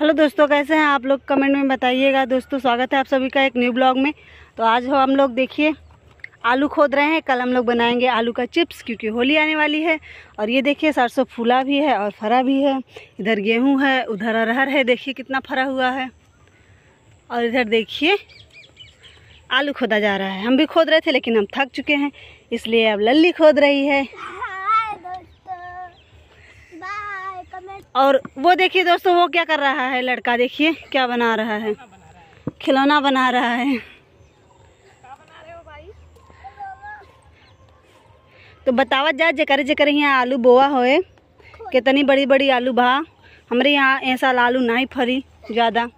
hello दोस्तों कैसे हैं आप लोग कमेंट में बताइएगा दोस्तों स्वागत है आप सभी का एक न्यू ब्लॉग में तो आज हम लोग देखिए आलू खोद रहे हैं कल हम लोग बनाएंगे आलू का चिप्स क्योंकि होली आने वाली है और ये देखिए सरसों फूला भी है और फरा भी है इधर गेहूँ है उधर अरहर है देखिए कितना फरा हुआ है और इधर देखिए आलू खोदा जा रहा है हम भी खोद रहे थे लेकिन हम थक चुके हैं इसलिए अब लल्ली खोद रही है और वो देखिए दोस्तों वो क्या कर रहा है लड़का देखिए क्या बना रहा है खिलौना बना रहा है तो बतावा जा जकर जकर यहाँ आलू बोआ होए कितनी बड़ी बड़ी आलू भा हमारे यहाँ ऐसा आलू नहीं फरी ज़्यादा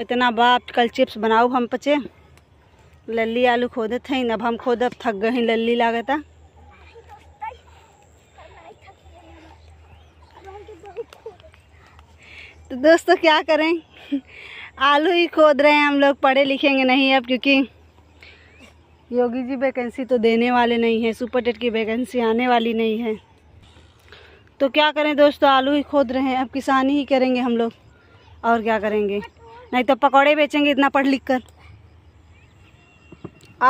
इतना बाप कल चिप्स बनाओ हम पचे लल्ली आलू खोदे थे अब हम खोदब थक गए लल्ली था तो दोस्तों क्या करें आलू ही खोद रहे हैं हम लोग पढ़े लिखेंगे नहीं अब क्योंकि योगी जी वैकेंसी तो देने वाले नहीं है सुपर टेट की वैकेंसी आने वाली नहीं है तो क्या करें दोस्तों आलू ही खोद रहे हैं अब किसानी ही करेंगे हम लोग और क्या करेंगे नहीं तो पकौड़े बेचेंगे इतना पढ़ लिख कर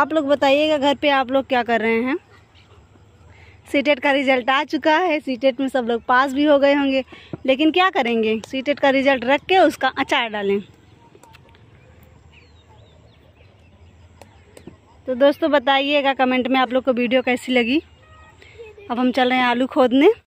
आप लोग बताइएगा घर पे आप लोग क्या कर रहे हैं सीटेट e का रिजल्ट आ चुका है सीटेट e में सब लोग पास भी हो गए होंगे लेकिन क्या करेंगे सीटेट e का रिजल्ट रख के उसका अचार डालें तो दोस्तों बताइएगा कमेंट में आप लोग को वीडियो कैसी लगी अब हम चल रहे हैं आलू खोदने